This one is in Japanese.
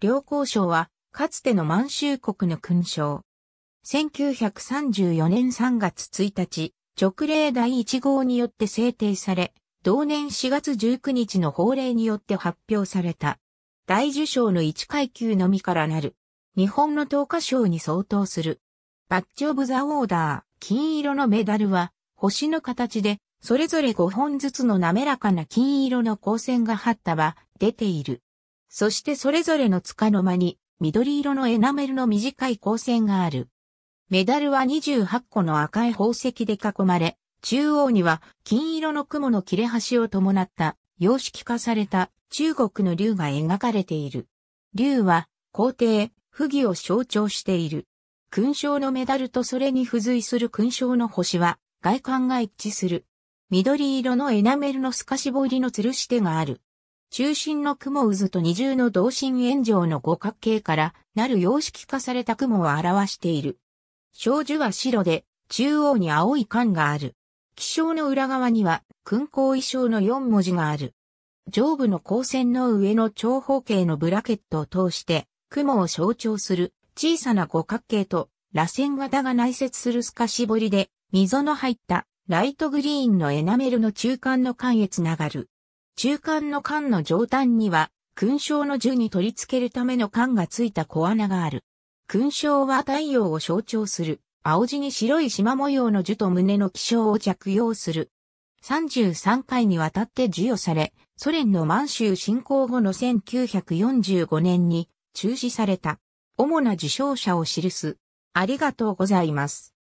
両交渉は、かつての満州国の勲章。1934年3月1日、直令第1号によって制定され、同年4月19日の法令によって発表された。大受賞の1階級のみからなる。日本の東華賞に相当する。バッジオブザオーダー、金色のメダルは、星の形で、それぞれ5本ずつの滑らかな金色の光線が張った場、出ている。そしてそれぞれの束の間に緑色のエナメルの短い光線がある。メダルは28個の赤い宝石で囲まれ、中央には金色の雲の切れ端を伴った様式化された中国の竜が描かれている。竜は皇帝、溥儀を象徴している。勲章のメダルとそれに付随する勲章の星は外観が一致する。緑色のエナメルの透かし彫りの吊るし手がある。中心の雲渦と二重の同心円状の五角形からなる様式化された雲を表している。小樹は白で、中央に青い管がある。気象の裏側には、訓行衣装の4文字がある。上部の光線の上の長方形のブラケットを通して、雲を象徴する小さな五角形と、螺旋型が内接する透かし彫りで、溝の入ったライトグリーンのエナメルの中間の缶へつながる。中間の缶の上端には、勲章の銃に取り付けるための缶がついた小穴がある。勲章は太陽を象徴する、青地に白い縞模様の樹と胸の気象を着用する。33回にわたって授与され、ソ連の満州侵攻後の1945年に中止された。主な受賞者を記す。ありがとうございます。